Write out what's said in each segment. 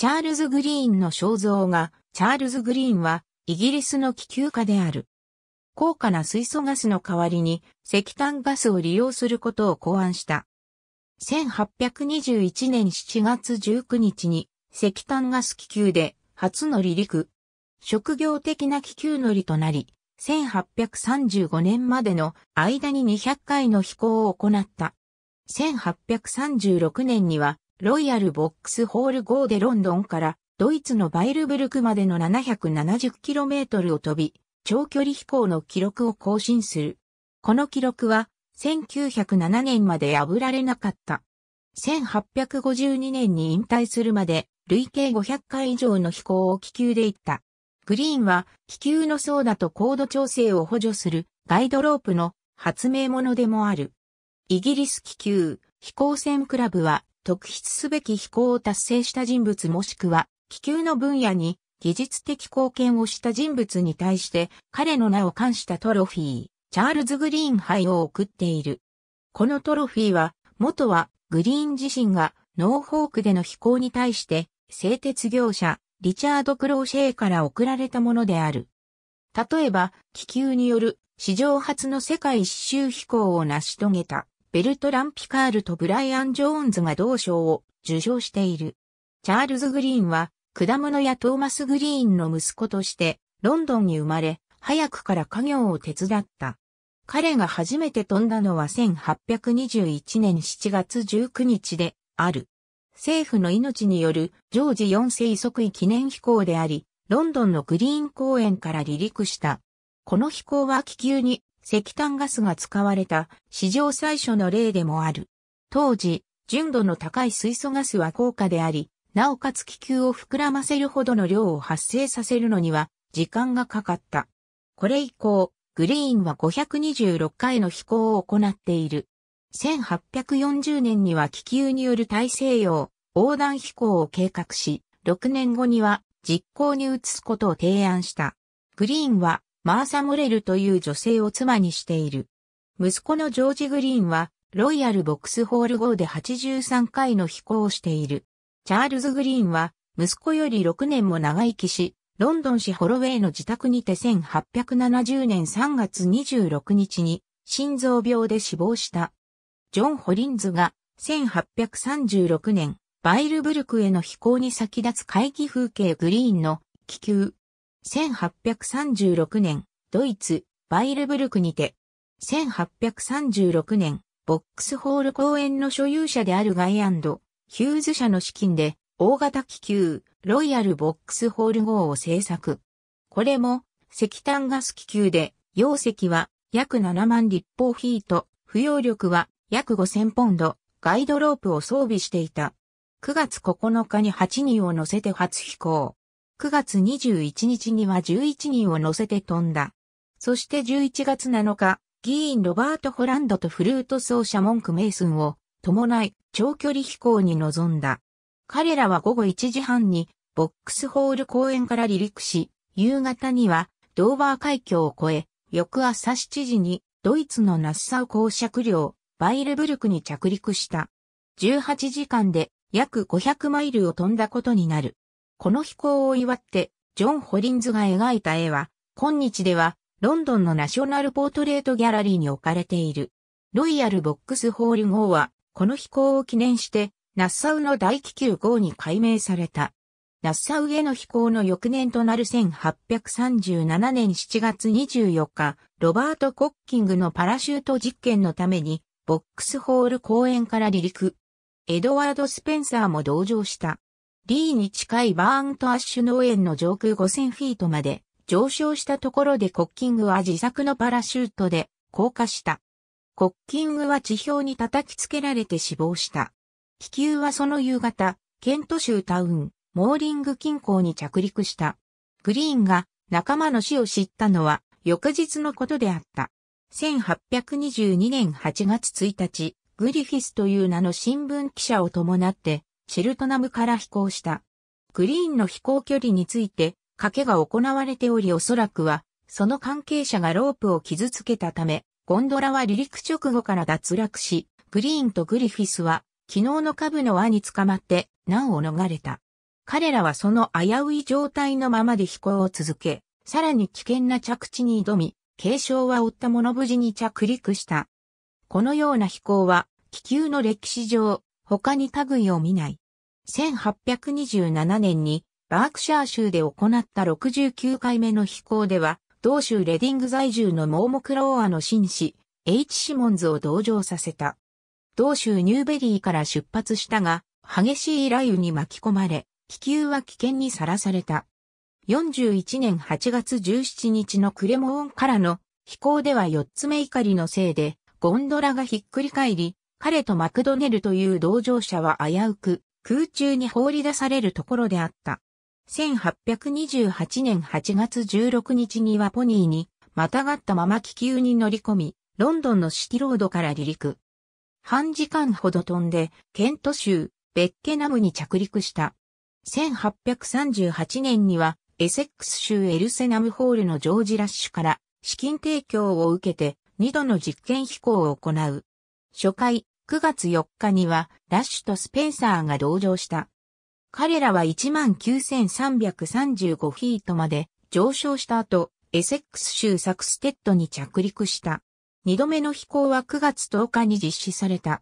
チャールズ・グリーンの肖像画、チャールズ・グリーンは、イギリスの気球家である。高価な水素ガスの代わりに、石炭ガスを利用することを考案した。1821年7月19日に、石炭ガス気球で、初の離陸。職業的な気球乗りとなり、1835年までの間に200回の飛行を行った。1836年にはロイヤルボックスホール号でロンドンからドイツのバイルブルクまでの 770km を飛び、長距離飛行の記録を更新する。この記録は1907年まで破られなかった。1852年に引退するまで累計500回以上の飛行を気球で行った。グリーンは気球の操舵と高度調整を補助するガイドロープの発明者でもある。イギリス気球飛行船クラブは特筆すべき飛行を達成した人物もしくは、気球の分野に技術的貢献をした人物に対して彼の名を冠したトロフィー、チャールズ・グリーン杯を贈っている。このトロフィーは、元はグリーン自身がノーフォークでの飛行に対して製鉄業者リチャード・クローシェーから贈られたものである。例えば、気球による史上初の世界一周飛行を成し遂げた。ベルトラン・ピカールとブライアン・ジョーンズが同賞を受賞している。チャールズ・グリーンは、果物屋トーマス・グリーンの息子として、ロンドンに生まれ、早くから家業を手伝った。彼が初めて飛んだのは1821年7月19日である。政府の命によるジョージ4世即位記念飛行であり、ロンドンのグリーン公園から離陸した。この飛行は気球に石炭ガスが使われた史上最初の例でもある。当時、純度の高い水素ガスは高価であり、なおかつ気球を膨らませるほどの量を発生させるのには時間がかかった。これ以降、グリーンは526回の飛行を行っている。1840年には気球による大西洋横断飛行を計画し、6年後には実行に移すことを提案した。グリーンはマーサ・モレルという女性を妻にしている。息子のジョージ・グリーンは、ロイヤル・ボックスホール号で83回の飛行をしている。チャールズ・グリーンは、息子より6年も長生きし、ロンドン市ホロウェイの自宅にて1870年3月26日に、心臓病で死亡した。ジョン・ホリンズが、1836年、バイルブルクへの飛行に先立つ会議風景グリーンの気球1836年、ドイツ、バイルブルクにて、1836年、ボックスホール公園の所有者であるガイヒューズ社の資金で、大型気球、ロイヤルボックスホール号を製作。これも、石炭ガス気球で、容積は約7万立方フィート、浮揚力は約5000ポンド、ガイドロープを装備していた。9月9日に8人を乗せて初飛行。9月21日には11人を乗せて飛んだ。そして11月7日、議員ロバート・ホランドとフルート奏者文句メイスンを伴い長距離飛行に臨んだ。彼らは午後1時半にボックスホール公園から離陸し、夕方にはドーバー海峡を越え、翌朝7時にドイツのナッサウ公爵領バイルブルクに着陸した。18時間で約500マイルを飛んだことになる。この飛行を祝って、ジョン・ホリンズが描いた絵は、今日では、ロンドンのナショナルポートレートギャラリーに置かれている。ロイヤルボックスホール号は、この飛行を記念して、ナッサウの大気球号に改名された。ナッサウへの飛行の翌年となる1837年7月24日、ロバート・コッキングのパラシュート実験のために、ボックスホール公園から離陸。エドワード・スペンサーも同乗した。リーに近いバーントアッシュ農園の上空5000フィートまで上昇したところでコッキングは自作のパラシュートで降下した。コッキングは地表に叩きつけられて死亡した。気球はその夕方、ケント州タウン、モーリング近郊に着陸した。グリーンが仲間の死を知ったのは翌日のことであった。1822年8月1日、グリフィスという名の新聞記者を伴ってチェルトナムから飛行した。グリーンの飛行距離について、賭けが行われておりおそらくは、その関係者がロープを傷つけたため、ゴンドラは離陸直後から脱落し、グリーンとグリフィスは、昨日の下部の輪に捕まって、難を逃れた。彼らはその危うい状態のままで飛行を続け、さらに危険な着地に挑み、軽傷は負ったもの無事に着陸した。このような飛行は、気球の歴史上、他に類を見ない。1827年にバークシャー州で行った69回目の飛行では、同州レディング在住のモーモクローアの紳士、H シモンズを同乗させた。同州ニューベリーから出発したが、激しい雷雨に巻き込まれ、気球は危険にさらされた。41年8月17日のクレモーンからの飛行では4つ目怒りのせいで、ゴンドラがひっくり返り、彼とマクドネルという同乗者は危うく空中に放り出されるところであった。1828年8月16日にはポニーに、またがったまま気球に乗り込み、ロンドンのシティロードから離陸。半時間ほど飛んで、ケント州、ベッケナムに着陸した。1838年には、エセックス州エルセナムホールのジョージ・ラッシュから資金提供を受けて2度の実験飛行を行う。初回、9月4日にはラッシュとスペンサーが同乗した。彼らは19,335フィートまで上昇した後、エセックス州サクステッドに着陸した。二度目の飛行は9月10日に実施された。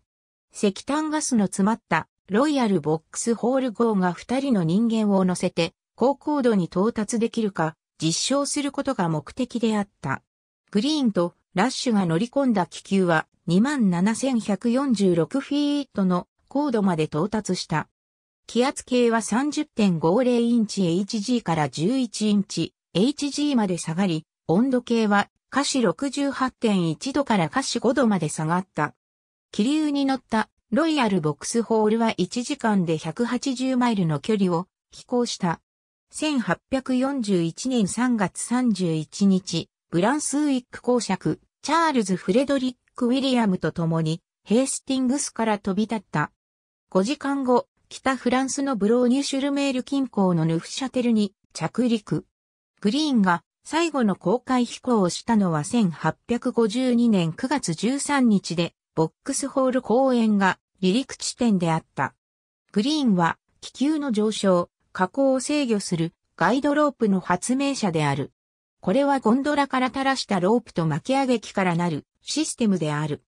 石炭ガスの詰まったロイヤルボックスホール号が2人の人間を乗せて高高度に到達できるか実証することが目的であった。グリーンとラッシュが乗り込んだ気球は27,146フィートの高度まで到達した。気圧計は30.50インチ HG から11インチ HG まで下がり、温度計は下肢68.1度から下肢5度まで下がった。気流に乗ったロイヤルボックスホールは1時間で180マイルの距離を飛行した。1841年3月31日、ブランスウィック公爵、チャールズ・フレドリック・ウィリアムと共にヘイスティングスから飛び立った。5時間後、北フランスのブローニュ・シュルメール近郊のヌフシャテルに着陸。グリーンが最後の公開飛行をしたのは1852年9月13日で、ボックスホール公園が離陸地点であった。グリーンは気球の上昇、下降を制御するガイドロープの発明者である。これはゴンドラから垂らしたロープと巻き上げ機からなるシステムである。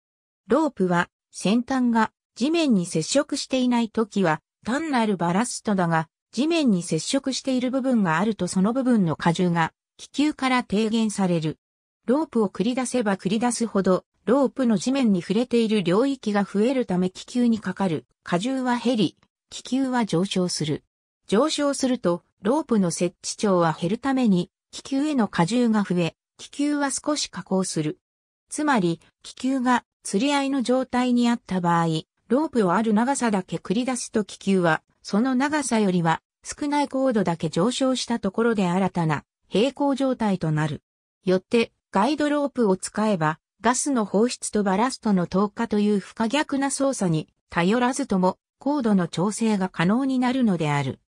ロープは先端が地面に接触していない時は単なるバラストだが地面に接触している部分があるとその部分の荷重が気球から低減される。ロープを繰り出せば繰り出すほどロープの地面に触れている領域が増えるため気球にかかる荷重は減り、気球は上昇する。上昇するとロープの設置長は減るために気球への荷重が増え、気球は少し下降する。つまり、気球が釣り合いの状態にあった場合、ロープをある長さだけ繰り出すと気球は、その長さよりは少ない高度だけ上昇したところで新たな平行状態となる。よって、ガイドロープを使えば、ガスの放出とバラストの投下という不可逆な操作に頼らずとも高度の調整が可能になるのである。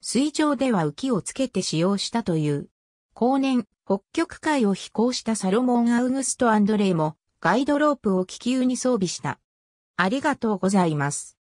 水上では浮きをつけて使用したという。後年、北極海を飛行したサロモン・アウグスト・アンドレイもガイドロープを気球に装備した。ありがとうございます。